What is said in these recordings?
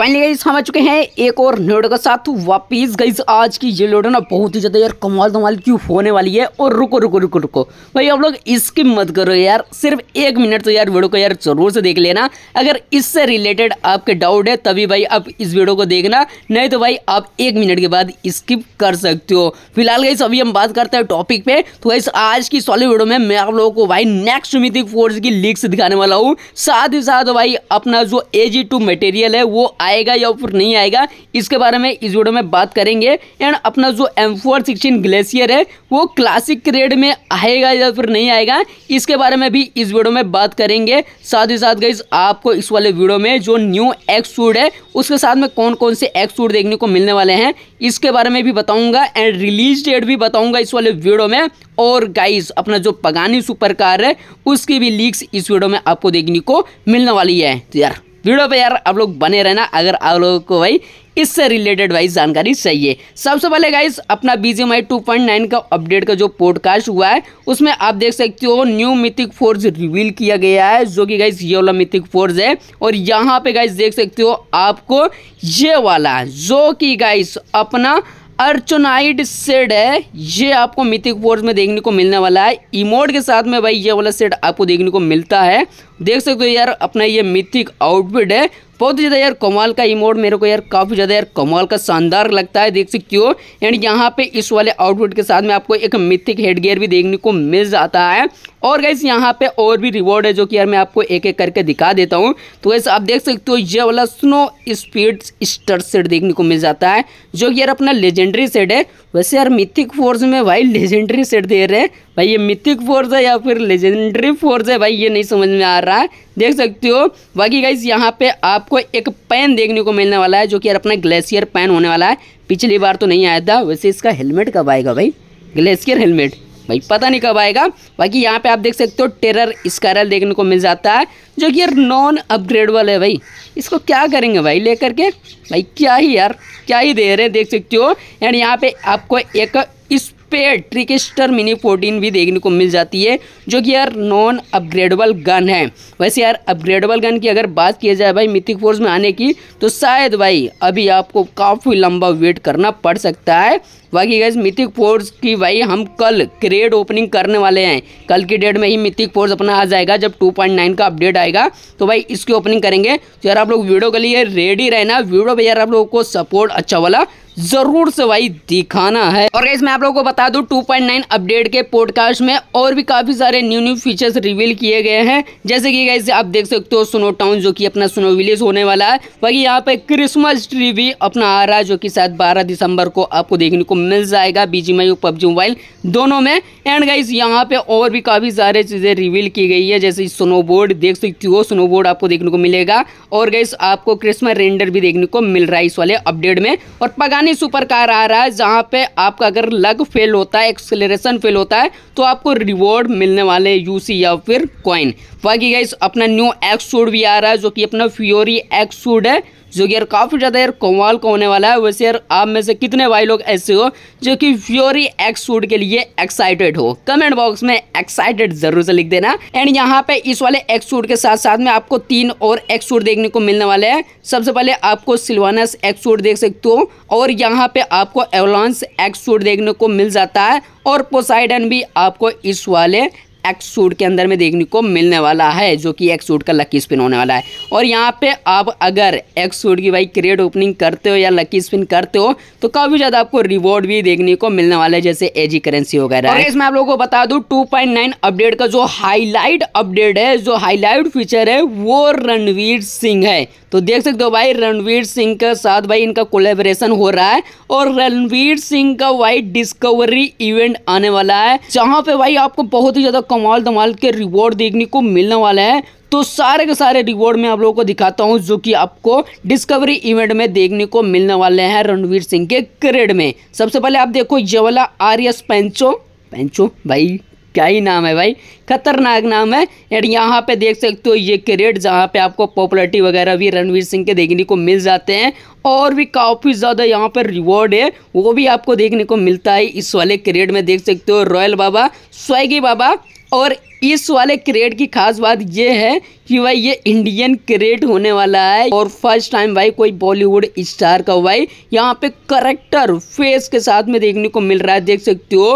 finally guys हम आ चुके हैं एक और लोडो के साथ वापिस गई आज की ये लोडो ना बहुत ही ज़्यादा यार कमाल धमाल की होने वाली है और रुको रुको रुको रुको भाई आप लोग इसकी मत करो यार सिर्फ एक मिनट तो यार वीडियो को यार जरूर से देख लेना अगर इससे रिलेटेड आपके डाउट है तभी भाई आप इस वीडियो को देखना नहीं तो भाई आप एक मिनट के बाद स्किप कर सकते हो फिलहाल गई अभी हम बात करते हैं टॉपिक पे तो गाइज आज की सॉलिड वीडियो में मैं आप लोगों को भाई नेक्स्ट मिथिक फोर्स की लीक्स दिखाने वाला हूँ साथ ही साथ भाई अपना जो ए मटेरियल है वो आएगा या फिर नहीं आएगा इसके बारे में इस वीडियो में बात करेंगे एंड अपना जो एम फोर सिक्सटीन ग्लेशियर है वो क्लासिक रेड में आएगा या फिर नहीं आएगा इसके बारे में भी इस वीडियो में बात करेंगे साथ ही साथ गई आपको इस वाले वीडियो में जो न्यू एक्स सूट है उसके साथ में कौन कौन से एक्स सूट देखने को मिलने वाले हैं इसके बारे में भी बताऊंगा एंड रिलीज डेट भी बताऊंगा इस वाले वीडियो में और गाइस अपना जो पगानी सुपर कार है उसकी भी लीक्स इस वीडियो में आपको देखने को मिलने वाली है तो यार वीडियो पे यार आप लोग बने रहना अगर आप लोगों को भाई इससे रिलेटेड वाइज जानकारी चाहिए सबसे पहले गाइस अपना B G M point nine का अपडेट का जो पॉडकास्ट हुआ है उसमें आप देख सकते हो न्यू मिथिक फोर्स रिवील किया गया है जो कि गाइस ये वाला मिथिक फोर्स है और यहाँ पे गाइस देख सकते हो आपको ये वाला जो कि गाइस अपना अर्चोनाइड सेड है ये आपको मिथिक फोर्स में देखने को मिलने वाला है इमोड के साथ में भाई ये वाला सेड आपको देखने को मिलता है देख सकते हो यार अपना ये मिथिक आउटफिट है बहुत ज़्यादा यार कमाल का इमोड मेरे को यार काफ़ी ज़्यादा यार कमाल का शानदार लगता है देख सकते हो एंड यहाँ पे इस वाले आउटफिट के साथ में आपको एक मिथिक हेडगेयर भी देखने को मिल जाता है और गैस यहाँ पे और भी रिवॉर्ड है जो कि यार मैं आपको एक एक करके दिखा देता हूँ तो वैसे आप देख सकते हो ये वाला स्नो स्पीड स्टर सेट देखने को मिल जाता है जो कि यार अपना लेजेंडरी सेट है वैसे यार मिथिक फोर्स में भाई लेजेंडरी सेट दे रहे हैं भाई ये मिथिक फोर्स है या फिर लेजेंडरी फोर्स है भाई ये नहीं समझ में आ रहा है देख सकते हो बाकी गाइज यहाँ पे आपको एक पैन देखने को मिलने वाला है जो कि यार अपना ग्लेशियर पैन होने वाला है पिछली बार तो नहीं आया था वैसे इसका हेलमेट कब आएगा भाई ग्लेशियर हेलमेट भाई पता नहीं कब आएगा बाकी यहाँ पे आप देख सकते हो टेरर स्कारल देखने को मिल जाता है जो कि यार नॉन अपग्रेडेबल है भाई इसको क्या करेंगे भाई लेकर के भाई क्या ही यार क्या ही दे रहे हैं देख सकते हो यार यहाँ पे आपको एक इस पे ट्रिकेस्टर मिनी फोर्टीन भी देखने को मिल जाती है जो कि यार नॉन अपग्रेडेबल गन है वैसे यार अपग्रेडेबल गन की अगर बात किया जाए भाई मिथिक फोर्स में आने की तो शायद भाई अभी आपको काफ़ी लंबा वेट करना पड़ सकता है बाकी गैस मिथिक फोर्स की भाई हम कल क्रेड ओपनिंग करने वाले हैं कल की डेट में ही मिथिक फोर्स अपना आ जाएगा जब 2.9 का अपडेट आएगा तो भाई इसकी ओपनिंग करेंगे तो यार आप लोग वीडियो के लिए रेडी रहना वीडियो पर यार आप लोगों को सपोर्ट अच्छा वाला जरूर से भाई दिखाना है और गैस मैं आप लोगों को बता दूं 2.9 अपडेट के पॉडकास्ट में और भी काफी सारे न्यू न्यू फीचर्स रिवील किए गए हैं जैसे कि गैस आप देख सकते हो स्नो टाउन जो कि अपना स्नो विलेज होने वाला है वही यहाँ पे क्रिसमस ट्री भी अपना आ रहा है जो कि शायद बारह दिसंबर को आपको देखने को मिल जाएगा बीजी और पबजी मोबाइल दोनों में एंड गाइज यहाँ पे और भी काफ़ी सारे चीज़ें रिवील की गई है जैसे स्नोबोर्ड देख सकते हो स्नोबोर्ड आपको देखने को मिलेगा और गाइस आपको क्रिसमस रेंडर भी देखने को मिल रहा है इस वाले अपडेट में और पगाने ही सुपर कार आ रहा है जहाँ पे आपका अगर लग फेल होता है एक्सलेशन फेल होता है तो आपको रिवॉर्ड मिलने वाले यूसी या फिर कॉइन बाकी गाइस अपना न्यू एक्सूड भी आ रहा है जो कि अपना फ्योरी एक्सूड है जो कि यार काफ़ी ज़्यादा यार कमाल का होने वाला है वैसे यार आप में से कितने भाई लोग ऐसे हो जो कि फ्योरी एक्स सूट के लिए एक्साइटेड हो कमेंट बॉक्स में एक्साइटेड जरूर से लिख देना एंड यहाँ पे इस वाले एक्स सूट के साथ साथ में आपको तीन और एक्स सूट देखने को मिलने वाले हैं सबसे पहले आपको सिल्वानस एक्स सूट देख सकते हो और यहाँ पर आपको एवलॉन्स एक्स सूट देखने को मिल जाता है और पोसाइडन भी आपको इस वाले एक्स सूट के अंदर में देखने को मिलने वाला है जो कि एक्स सूट का लकी स्पिन होने वाला है और यहाँ पे आप अगर एक्स सूट की भाई क्रिएट ओपनिंग करते हो या लकी स्पिन करते हो तो काफ़ी ज़्यादा आपको रिवॉर्ड भी देखने को मिलने वाला है जैसे एजी करेंसी वगैरह और इसमें आप लोगों को बता दूँ टू अपडेट का जो हाईलाइट अपडेट है जो हाईलाइट फीचर है वो रणवीर सिंह है तो देख सकते हो भाई रणवीर सिंह के साथ भाई इनका कोलेबरेशन हो रहा है और रणवीर सिंह का वाइट डिस्कवरी इवेंट आने वाला है जहाँ पे भाई आपको बहुत ही ज़्यादा कमाल दमाल के रिवॉर्ड देखने को मिलने वाला है तो सारे के सारे रिवॉर्ड मैं आप लोगों को दिखाता हूँ जो कि आपको डिस्कवरी इवेंट में देखने को मिलने वाले हैं रणवीर सिंह के करियर में सबसे पहले आप देखो ये वाला आर एस पेंचो पेंचो भाई क्या ही नाम है भाई खतरनाक नाम है एंड यहाँ पे देख सकते हो ये क्रेड जहाँ पे आपको पॉपुलरिटी वगैरह भी रणवीर सिंह के देखने को मिल जाते हैं और भी काफ़ी ज़्यादा यहाँ पर रिवॉर्ड है वो भी आपको देखने को मिलता है इस वाले क्रेड में देख सकते हो रॉयल बाबा स्वैगी बाबा और इस वाले क्रेट की खास बात यह है कि भाई ये इंडियन क्रेट होने वाला है और फर्स्ट टाइम भाई कोई बॉलीवुड स्टार का भाई यहाँ पे करेक्टर फेस के साथ में देखने को मिल रहा है देख सकते हो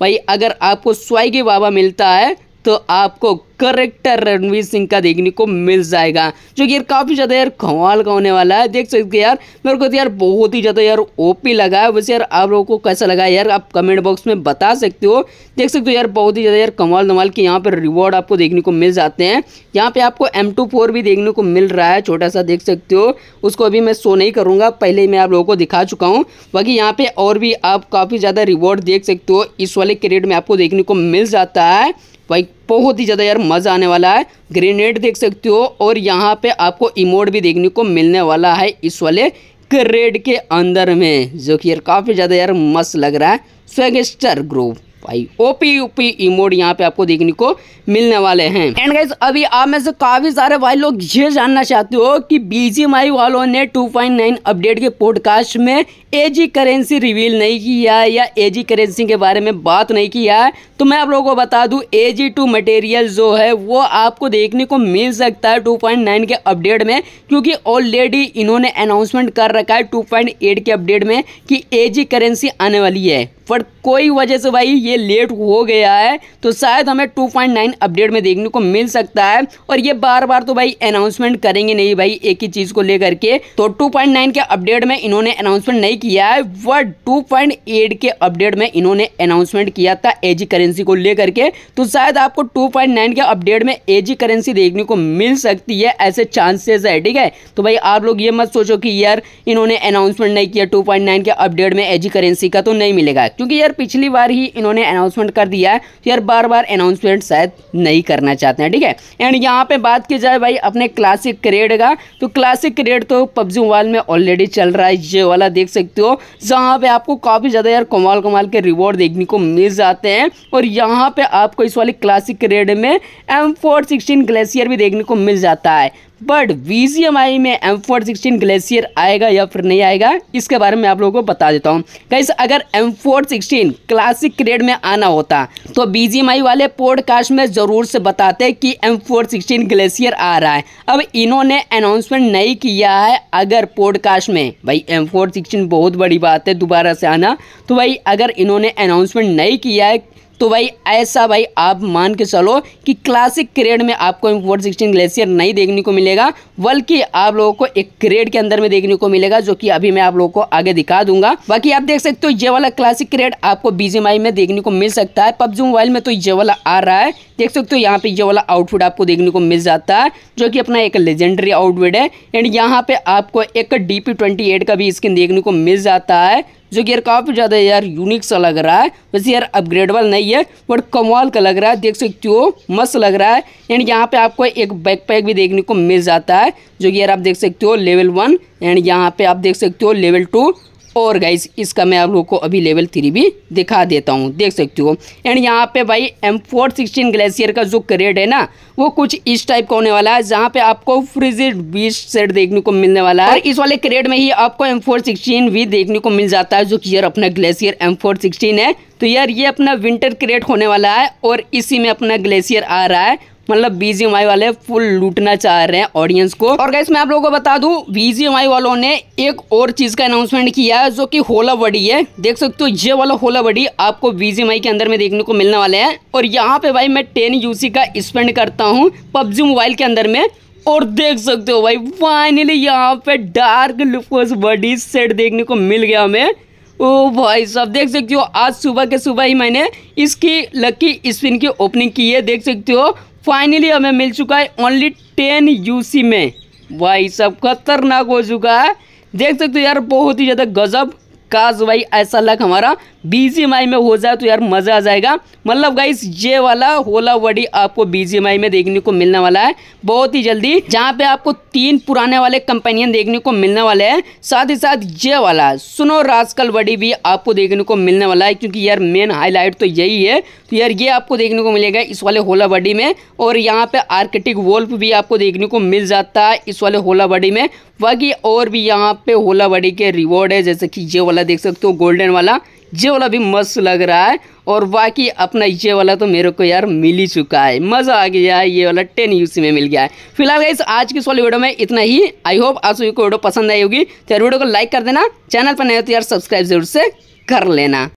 भाई अगर आपको स्वाइगी बाबा मिलता है तो आपको करेक्टर रणवीर सिंह का देखने को मिल जाएगा जो कि यार काफ़ी ज़्यादा यार कमाल का होने वाला है देख सकते यार मेरे को तो यार बहुत ही ज़्यादा यार ओपी लगा है वैसे यार आप लोगों को कैसा लगा यार आप कमेंट बॉक्स में बता सकते हो देख सकते हो यार बहुत ही ज़्यादा यार कमाल धमाल के यहाँ पर रिवॉर्ड आपको देखने को मिल जाते हैं यहाँ पर आपको एम भी देखने को मिल रहा है छोटा सा देख सकते हो उसको अभी मैं शो नहीं करूँगा पहले मैं आप लोगों को दिखा चुका हूँ बाकी यहाँ पर और भी आप काफ़ी ज़्यादा रिवॉर्ड देख सकते हो इस वाले क्रेड में आपको देखने को मिल जाता है भाई बहुत ही ज़्यादा यार मज़ा आने वाला है ग्रेनेड देख सकते हो और यहाँ पे आपको इमोड भी देखने को मिलने वाला है इस वाले क्रेड के अंदर में जो कि यार काफ़ी ज़्यादा यार मस्त लग रहा है स्वेगेस्टर ग्रुप भाई ओपी यूपी इमोड यहाँ पे आपको देखने को मिलने वाले हैं एंड गाइज अभी आप में से काफी सारे भाई लोग ये जानना चाहते हो कि बीजीएमआई वालों ने 2.9 अपडेट के पॉडकास्ट में एजी करेंसी रिवील नहीं किया या एजी करेंसी के बारे में बात नहीं किया है तो मैं आप लोगों को बता दूं एजी टू मटेरियल जो है वो आपको देखने को मिल सकता है 2.9 के अपडेट में क्योंकि ऑलरेडी इन्होंने अनाउंसमेंट कर रखा है 2.8 के अपडेट में कि एजी करेंसी आने वाली है पर कोई वजह से भाई ये लेट हो गया है तो शायद हमें 2.9 अपडेट में देखने को मिल सकता है और ये बार बार तो भाई अनाउंसमेंट करेंगे नहीं भाई एक ही चीज़ को लेकर के तो 2.9 के अपडेट में इन्होंने अनाउंसमेंट नहीं किया है पॉइंट 2.8 के अपडेट में इन्होंने अनाउंसमेंट किया था एजी करेंसी को लेकर के तो शायद आपको नाइन के अपडेट में एजी करेंसी देखने को मिल सकती है ऐसे चांसेस है ठीक है तो भाई आप लोग ये मत सोचो कि यार इन्होंने अनाउंसमेंट नहीं किया नाइन के अपडेट में एजी करेंसी का तो नहीं मिलेगा क्योंकि यार पिछली बार ही इन्होंने अनाउंसमेंट कर दिया है तो यार बार बार अनाउंसमेंट शायद नहीं करना चाहते हैं ठीक है एंड यहाँ पे बात की जाए भाई अपने क्लासिक क्रेड का तो क्लासिक क्रेड तो पबजी मोबाइल में ऑलरेडी चल रहा है ये वाला देख सकते हो जहाँ पे आपको काफ़ी ज़्यादा यार कमाल कमाल के रिवॉर्ड देखने को मिल जाते हैं और यहाँ पर आपको इस वाली क्लासिक क्रेड में एम फोर सिक्सटीन ग्लेशियर भी देखने को मिल जाता है बट वी में एम फोर सिक्सटीन ग्लेशियर आएगा या फिर नहीं आएगा इसके बारे में आप लोगों को बता देता हूँ कैसे अगर M four sixteen classic crate में आना होता तो बी वाले पॉडकास्ट में ज़रूर से बताते कि एम फोर सिक्सटीन ग्लेशियर आ रहा है अब इन्होंने अनाउंसमेंट नहीं किया है अगर पॉडकास्ट में भाई एम फोर सिक्सटीन बहुत बड़ी बात है दोबारा से आना तो भाई अगर इन्होंने अनाउंसमेंट नहीं किया है तो भाई ऐसा भाई आप मान के चलो कि क्लासिक क्रेड में आपको फोर सिक्सटीन ग्लेशियर नहीं देखने को मिलेगा बल्कि आप लोगों को एक क्रेड के अंदर में देखने को मिलेगा जो कि अभी मैं आप लोगों को आगे दिखा दूंगा बाकी आप देख सकते हो ये वाला क्लासिक क्रेड आपको बीजेमआई में देखने को मिल सकता है पबजी मोबाइल में तो ये वाला आ रहा है देख सकते हो यहाँ पे ये वाला आउटफिट आपको देखने को मिल जाता है जो कि अपना एक लेजेंडरी आउटफिट है एंड यहाँ पे आपको एक डी पी ट्वेंटी एट का भी स्किन देखने को मिल जाता है जो कि यार काफ़ी ज़्यादा यार यूनिक सा लग रहा है वैसे यार अपग्रेडेबल नहीं है बट कमाल का लग रहा है देख सकते हो मस्त लग रहा है एंड यहाँ पे आपको एक बैकपैक भी देखने को मिल जाता है जो कि यार आप देख सकते हो लेवल वन एंड यहाँ पे आप देख सकते हो लेवल टू और गाइज इसका मैं आप लोगों को अभी लेवल थ्री भी दिखा देता हूँ देख सकते हो एंड यहाँ पे भाई एम फोर सिक्सटीन ग्लेशियर का जो करेट है ना वो कुछ इस टाइप का होने वाला है जहाँ पे आपको फ्रिजिड बीस सेट देखने को मिलने वाला है और इस वाले करेट में ही आपको एम फोर सिक्सटीन भी देखने को मिल जाता है जो कि यार अपना ग्लेशियर एम फोर सिक्सटीन है तो यार ये अपना विंटर क्रिएट होने वाला है और इसी में अपना ग्लेशियर आ रहा है मतलब बीजीएमआई वाले फुल लूटना चाह रहे हैं ऑडियंस को और गैस मैं आप लोगों को बता दू बीजीएमआई वालों ने एक और चीज का अनाउंसमेंट किया है जो की होला बडी है देख सकते हो ये वाला होला बडी आपको बीजीएमआई के अंदर में देखने को मिलने वाले है और यहाँ पे भाई मैं टेन यूसी का स्पेंड करता हूँ पबजी मोबाइल के अंदर में और देख सकते हो भाई फाइनली यहाँ पे डार्क लुफोस बडी सेट देखने को मिल गया हमें ओ भाई साहब देख सकते हो आज सुबह के सुबह ही मैंने इसकी लकी स्पिन की ओपनिंग की है देख सकते हो फाइनली हमें मिल चुका है ओनली टेन यूसी में भाई साहब खतरनाक हो चुका है देख सकते हो यार बहुत ही ज़्यादा गजब काज भाई ऐसा लक हमारा बी में हो जाए तो यार मज़ा आ जाएगा मतलब गाइस ये वाला होला वडी आपको बी में देखने को मिलने वाला है बहुत ही जल्दी जहाँ पे आपको तीन पुराने वाले कंपेनियन देखने को मिलने वाले हैं साथ ही साथ ये वाला सुनो राजकल वडी भी आपको देखने को मिलने वाला है क्योंकि यार मेन हाईलाइट तो यही है तो यार ये आपको देखने को मिलेगा इस वाले होला बडी में और यहाँ पे आर्किटिक वोल्फ भी आपको देखने को मिल जाता है इस वाले होला बडी में बाकी और भी यहाँ पे होला बडी के रिवॉर्ड है जैसे कि ये वाला देख सकते हो गोल्डन वाला ये वाला भी मस्त लग रहा है और बाकी अपना ये वाला तो मेरे को यार मिल ही चुका है मज़ा आ गया है ये वाला टेन यू में मिल गया है फिलहाल इस आज की सोल वीडियो में इतना ही आई होप आज को वीडियो पसंद आई होगी तो यार वीडियो को लाइक कर देना चैनल पर नहीं होती तो यार सब्सक्राइब जरूर से कर लेना